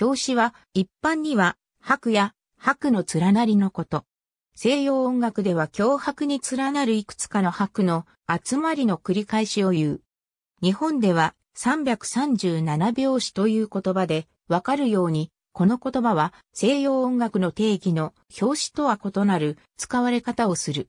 表紙は一般には白や白の連なりのこと。西洋音楽では脅迫に連なるいくつかの白の集まりの繰り返しを言う。日本では337拍子という言葉でわかるように、この言葉は西洋音楽の定義の表紙とは異なる使われ方をする。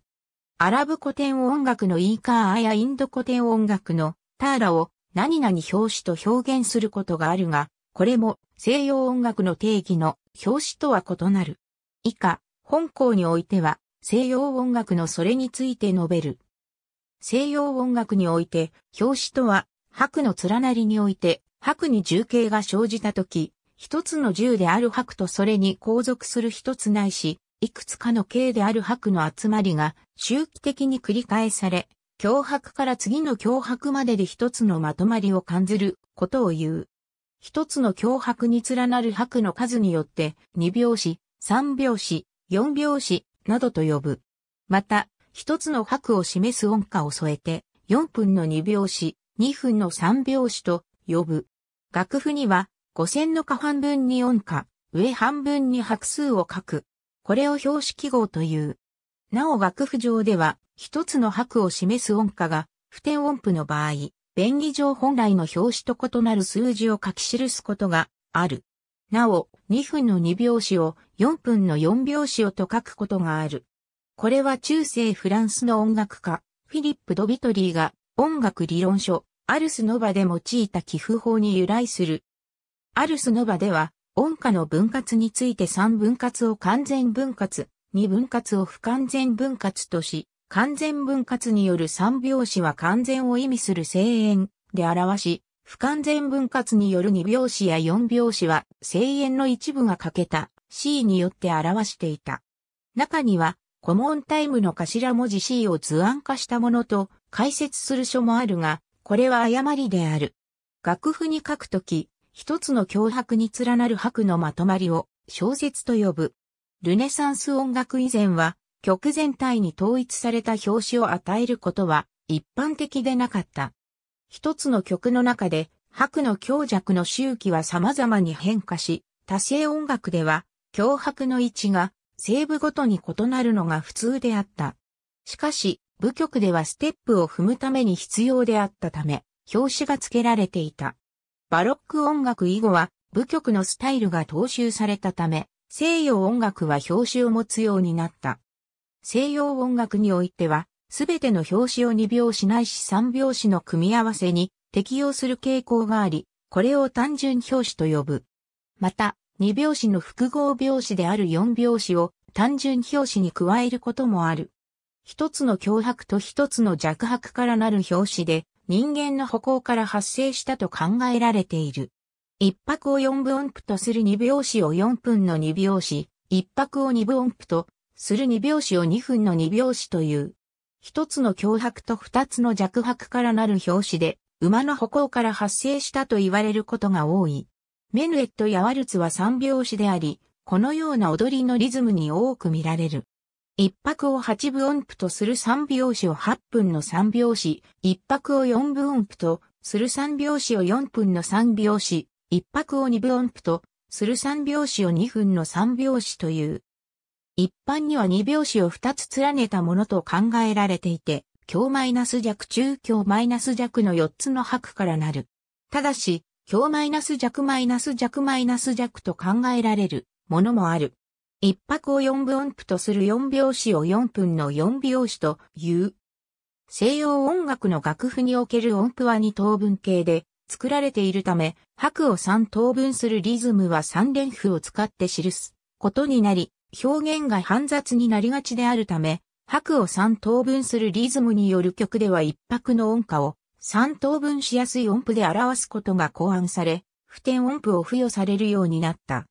アラブ古典音楽のイーカーやインド古典音楽のターラを何々表紙と表現することがあるが、これも西洋音楽の定義の表紙とは異なる。以下、本校においては西洋音楽のそれについて述べる。西洋音楽において表紙とは白の連なりにおいて白に重形が生じたとき、一つの銃である白とそれに後続する一つないし、いくつかの形である白の集まりが周期的に繰り返され、脅迫から次の脅迫までで一つのまとまりを感じることを言う。一つの脅迫に連なる拍の数によって、二拍子、三拍子、四拍子、などと呼ぶ。また、一つの拍を示す音歌を添えて、4分の2拍子、2分の3拍子と呼ぶ。楽譜には、五線の下半分に音歌、上半分に拍数を書く。これを標識号という。なお楽譜上では、一つの拍を示す音歌が、普天音符の場合、便宜上本来の表紙と異なる数字を書き記すことがある。なお、2分の2拍子を4分の4拍子をと書くことがある。これは中世フランスの音楽家、フィリップ・ドビトリーが音楽理論書、アルス・ノバで用いた寄付法に由来する。アルス・ノバでは、音歌の分割について3分割を完全分割、2分割を不完全分割とし、完全分割による三拍子は完全を意味する声援で表し、不完全分割による二拍子や四拍子は声援の一部が欠けた C によって表していた。中には、コモンタイムの頭文字 C を図案化したものと解説する書もあるが、これは誤りである。楽譜に書くとき、一つの脅迫に連なる白のまとまりを小説と呼ぶ。ルネサンス音楽以前は曲全体に統一された表紙を与えることは一般的でなかった。一つの曲の中で、白の強弱の周期は様々に変化し、多性音楽では、強白の位置が、西部ごとに異なるのが普通であった。しかし、部曲ではステップを踏むために必要であったため、表紙が付けられていた。バロック音楽以後は、部曲のスタイルが踏襲されたため、西洋音楽は表紙を持つようになった。西洋音楽においては、すべての表紙を2拍子ないし3拍子の組み合わせに適用する傾向があり、これを単純表紙と呼ぶ。また、2拍子の複合拍子である4拍子を単純表紙に加えることもある。一つの強迫と一つの弱迫からなる表紙で、人間の歩行から発生したと考えられている。一拍を四分音符とする二拍子を四分の二拍子、一拍を二分音符とする二拍子を二分の二拍子という。一つの強迫と二つの弱迫からなる拍子で、馬の歩行から発生したと言われることが多い。メヌエットやワルツは三拍子であり、このような踊りのリズムに多く見られる。一拍を八分音符とする三拍子を八分の三拍子、一拍を四分音符とする三拍子を四分の三拍子、一拍を二分音符とする三拍子を二分の三拍子という。一般には二拍子を二つ連ねたものと考えられていて、強マイナス弱中強マイナス弱の四つの拍からなる。ただし、強マイナス弱マイナス弱マイナス弱と考えられるものもある。一拍を四分音符とする四拍子を四分の四拍子という。西洋音楽の楽譜における音符は二等分形で作られているため、拍を三等分するリズムは三連符を使って記すことになり、表現が煩雑になりがちであるため、拍を3等分するリズムによる曲では一拍の音歌を3等分しやすい音符で表すことが考案され、普天音符を付与されるようになった。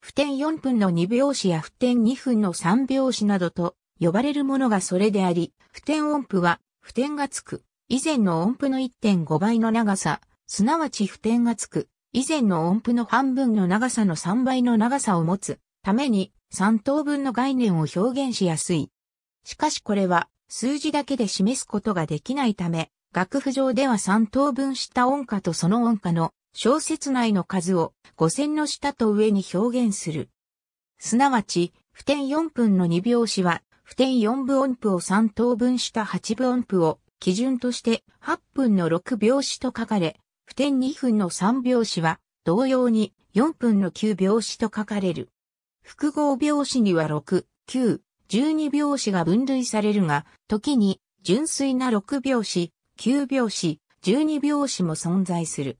普天4分の2拍子や普天2分の3拍子などと呼ばれるものがそれであり、普天音符は普天がつく以前の音符の1.5倍の長さ、すなわち普天がつく以前の音符の半分の長さの3倍の長さを持つために三等分の概念を表現しやすい。しかしこれは数字だけで示すことができないため、楽譜上では三等分した音歌とその音歌の小説内の数を五線の下と上に表現する。すなわち、不点四分の二拍子は、不点四分音符を三等分した八分音符を基準として八分の六拍子と書かれ、不点二分の三拍子は同様に四分の九拍子と書かれる。複合拍子には6、9、12拍子が分類されるが、時に純粋な6拍子、9拍子、12拍子も存在する。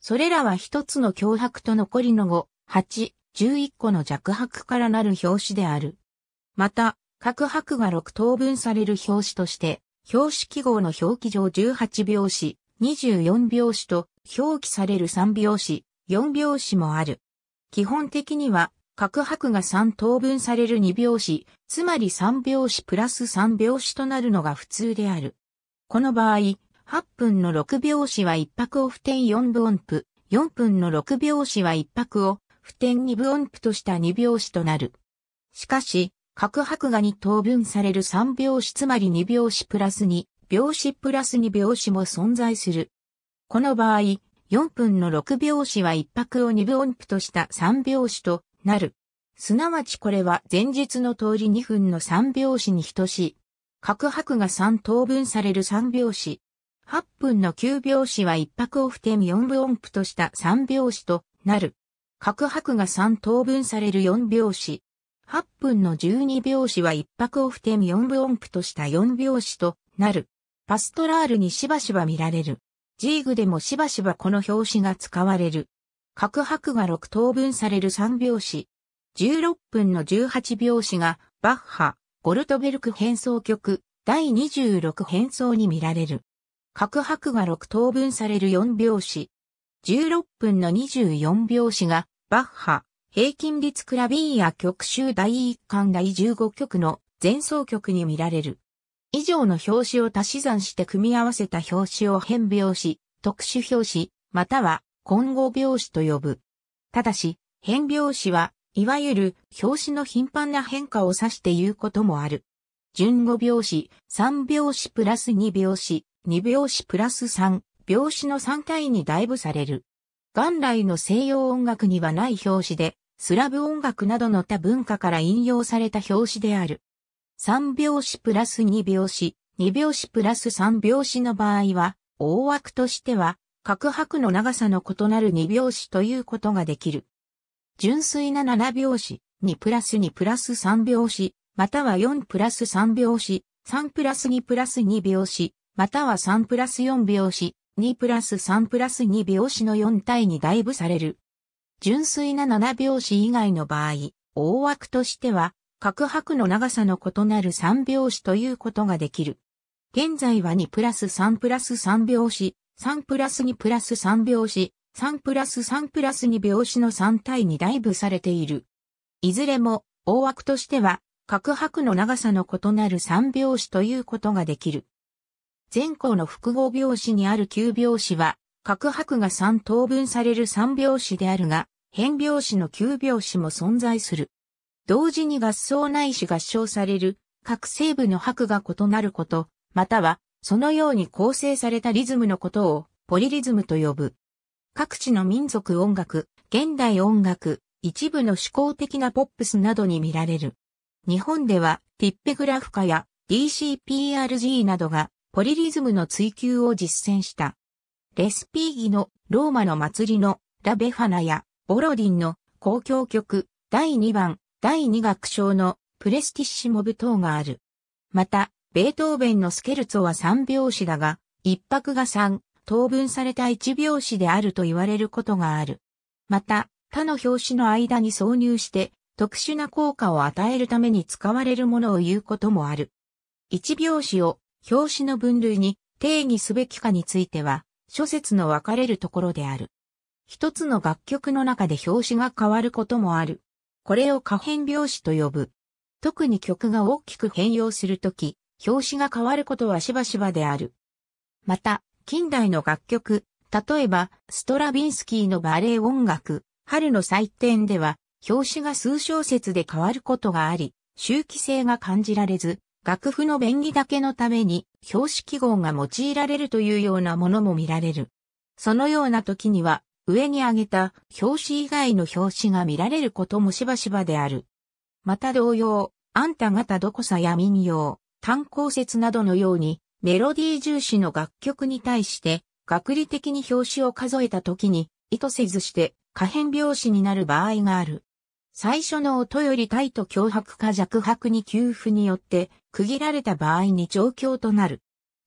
それらは一つの脅迫と残りの5、8、11個の弱拍からなる拍子である。また、各拍が6等分される拍子として、拍子記号の表記上18拍子、24拍子と表記される3拍子、4拍子もある。基本的には角拍が3等分される2拍子、つまり3拍子プラス3拍子となるのが普通である。この場合、8分の6拍子は1拍を不点4分音符、4分の6拍子は1拍を不点2分音符とした2拍子となる。しかし、角拍が2等分される3拍子つまり2拍子プラス2、拍子プラス2拍子も存在する。この場合、4分の6拍子は1拍を2分音符とした3拍子と、なる。すなわちこれは前日の通り2分の3拍子に等しい。各拍が3等分される3拍子。8分の9拍子は1拍オフテム4分音符とした3拍子となる。各拍が3等分される4拍子。8分の12拍子は1拍オフテム4分音符とした4拍子となる。パストラールにしばしば見られる。ジーグでもしばしばこの拍子が使われる。角拍が6等分される3拍子。16分の18拍子が、バッハ、ゴルトベルク変奏曲、第26変奏に見られる。角拍が6等分される4拍子。16分の24拍子が、バッハ、平均律クラビーや曲集第1巻第15曲の前奏曲に見られる。以上の表紙を足し算して組み合わせた表紙を変拍子、特殊表紙、または混合拍子と呼ぶ。ただし、変拍子は、いわゆる表紙の頻繁な変化を指して言うこともある。順語拍子、3拍子プラス2拍子、2拍子プラス3、拍子の3体に代部される。元来の西洋音楽にはない表紙で、スラブ音楽などの他文化から引用された表紙である。3拍子プラス2拍子、2拍子プラス3拍子の場合は、大枠としては、角拍の長さの異なる2拍子ということができる。純粋な7拍子、2プラス2プラス3拍子、または4プラス3拍子、3プラス2プラス2拍子、または3プラス4拍子、2プラス3プラス2拍子の4体に代分される。純粋な7拍子以外の場合、大枠としては、角拍の長さの異なる3拍子ということができる。現在は2プラス3プラス3拍子、3プラス2プラス3拍子、3プラス3プラス2拍子の3対に大分されている。いずれも、大枠としては、各拍の長さの異なる3拍子ということができる。前項の複合拍子にある9拍子は、各拍が3等分される3拍子であるが、変拍子の9拍子も存在する。同時に合奏ないし合唱される、各成部の拍が異なること、またはそのように構成されたリズムのことをポリリズムと呼ぶ。各地の民族音楽、現代音楽、一部の思考的なポップスなどに見られる。日本ではティッペグラフ化や DCPRG などがポリリズムの追求を実践した。レスピーギのローマの祭りのラベファナやボロディンの公共曲第2番第2楽章のプレスティッシモブ等がある。また、ベートーベンのスケルツォは3拍子だが、一拍が3、等分された1拍子であると言われることがある。また、他の拍子の間に挿入して、特殊な効果を与えるために使われるものを言うこともある。1拍子を拍子の分類に定義すべきかについては、諸説の分かれるところである。一つの楽曲の中で拍子が変わることもある。これを可変拍子と呼ぶ。特に曲が大きく変容するとき、表紙が変わることはしばしばである。また、近代の楽曲、例えば、ストラビンスキーのバレエ音楽、春の祭典では、表紙が数小節で変わることがあり、周期性が感じられず、楽譜の便宜だけのために、表紙記号が用いられるというようなものも見られる。そのような時には、上に挙げた表紙以外の表紙が見られることもしばしばである。また同様、あんた方どこさや民謡、単行説などのようにメロディー重視の楽曲に対して学理的に表紙を数えた時に意図せずして可変拍子になる場合がある。最初の音よりタイと脅迫か弱迫に給付によって区切られた場合に状況となる。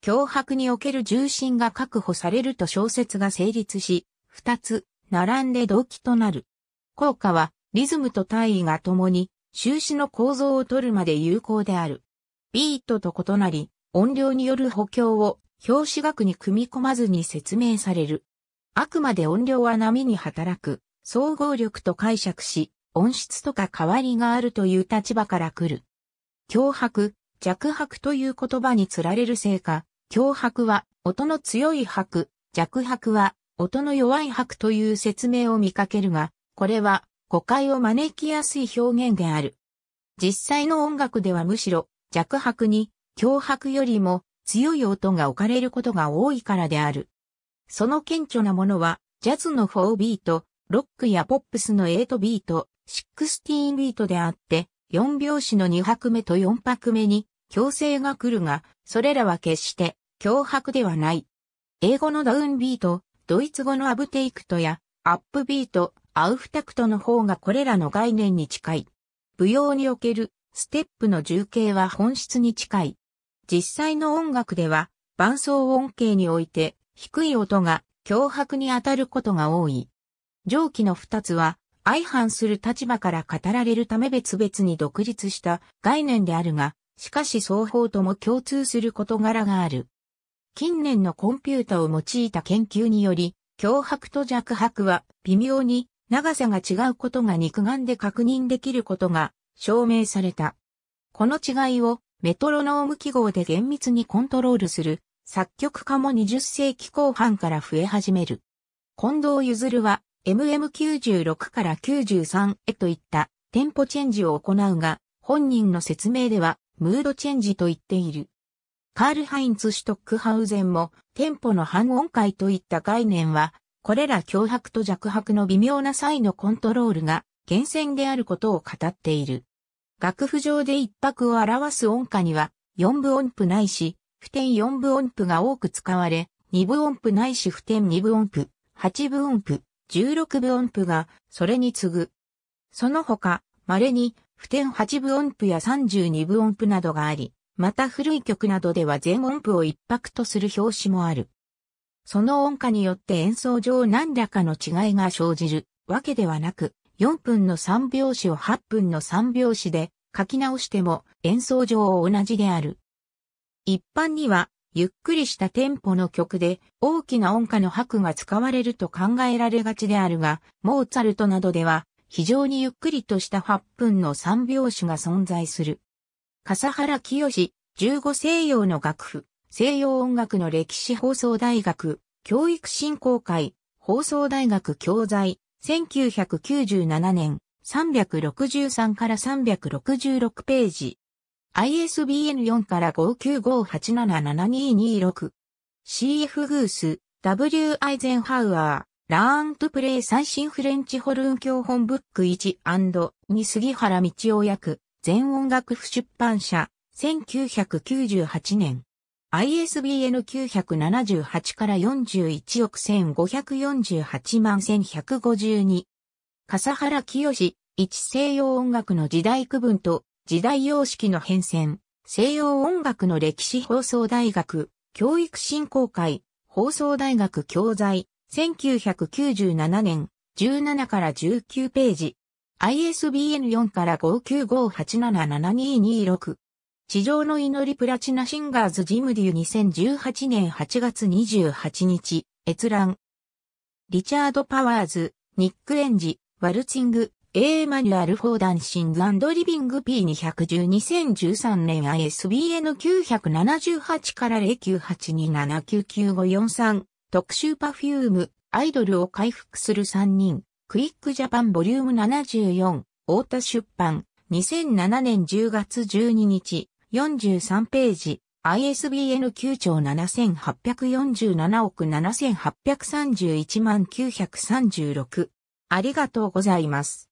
脅迫における重心が確保されると小説が成立し、二つ、並んで動機となる。効果は、リズムと体位が共に、終始の構造を取るまで有効である。ビートと異なり、音量による補強を表紙学に組み込まずに説明される。あくまで音量は波に働く、総合力と解釈し、音質とか変わりがあるという立場から来る。脅迫、弱迫という言葉につられるせいか、脅迫は音の強い迫、弱迫は音の弱い迫という説明を見かけるが、これは誤解を招きやすい表現である。実際の音楽ではむしろ弱拍に、強拍よりも強い音が置かれることが多いからである。その顕著なものは、ジャズの4ビート、ロックやポップスの8ビート、16ビートであって、4拍子の2拍目と4拍目に強制が来るが、それらは決して強拍ではない。英語のダウンビート、ドイツ語のアブテイクトやアップビート、アウフタクトの方がこれらの概念に近い。舞踊におけるステップの重計は本質に近い。実際の音楽では、伴奏音形において、低い音が脅迫に当たることが多い。上記の二つは、相反する立場から語られるため別々に独立した概念であるが、しかし双方とも共通する事柄がある。近年のコンピュータを用いた研究により、脅迫と弱迫は微妙に長さが違うことが肉眼で確認できることが証明された。この違いをメトロノーム記号で厳密にコントロールする作曲家も20世紀後半から増え始める。近藤譲は MM96 から93へといったテンポチェンジを行うが、本人の説明ではムードチェンジと言っている。カール・ハインツ・シュトックハウゼンもテンポの半音階といった概念は、これら強迫と弱迫の微妙な際のコントロールが源泉であることを語っている。楽譜上で一拍を表す音歌には、四部音符ないし、普天四部音符が多く使われ、二部音符ないし普天二部音符、八部音符、十六部音符が、それに次ぐ。その他、稀に、普天八部音符や三十二部音符などがあり、また古い曲などでは全音符を一拍とする表紙もある。その音歌によって演奏上何らかの違いが生じるわけではなく、4分の3拍子を8分の3拍子で書き直しても演奏上同じである。一般には、ゆっくりしたテンポの曲で大きな音下の拍が使われると考えられがちであるが、モーツァルトなどでは非常にゆっくりとした8分の3拍子が存在する。笠原清、15西洋の楽譜、西洋音楽の歴史放送大学、教育振興会、放送大学教材、1997年363から366ページ。ISBN 4から595877226。CF グース、W アイゼンハウアー。ラーントプレイ最新フレンチホルン教本ブック 1& 2杉原道夫役、全音楽不出版社、1998年。ISBN 978から41億1548万1152。笠原清、一西洋音楽の時代区分と時代様式の変遷、西洋音楽の歴史放送大学、教育振興会、放送大学教材、1997年、17から19ページ。ISBN4 から595877226。地上の祈りプラチナシンガーズジムデュ2018年8月28日、閲覧。リチャード・パワーズ、ニック・エンジ、ワルツィング、エーマニュアル・フォーダンシングリビング P210-2013 年 ISBN978 から0982799543特集パフューム、アイドルを回復する3人、クイックジャパンボリューム74、太田出版、2007年10月12日、43ページ、ISBN 9兆7847億7831万936。ありがとうございます。